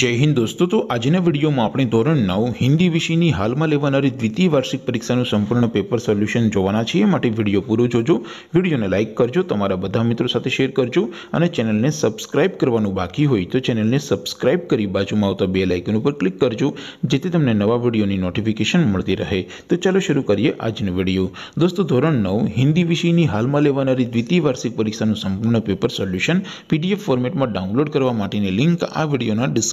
જય હિન્દ દોસ્તો તો આજના વિડીયોમાં આપણે ધોરણ નવ હિન્દી વિષયની હાલમાં લેવાનારી દ્વિતીય વાર્ષિક પરીક્ષાનું સંપૂર્ણ પેપર સોલ્યુશન જોવાના છીએ માટે વિડીયો પૂરો જોજો વિડીયોને લાઇક કરજો તમારા બધા મિત્રો સાથે શેર કરજો અને ચેનલને સબસ્ક્રાઇબ કરવાનું બાકી હોય તો ચેનલને સબસ્ક્રાઇબ કરી બાજુમાં આવતા બે લાઇકન ઉપર ક્લિક કરજો જેથી તમને નવા વિડીયોની નોટિફિકેશન મળતી રહે તો ચાલો શરૂ કરીએ આજનો વિડીયો દોસ્તો ધોરણ નવ હિન્દી વિષયની હાલમાં લેવાનારી દ્વિતીય વાર્ષિક પરીક્ષાનું સંપૂર્ણ પેપર સોલ્યુશન પીડીએફ ફોર્મેટમાં ડાઉનલોડ કરવા માટેની લિંક આ વિડીયોના ડિસ્ક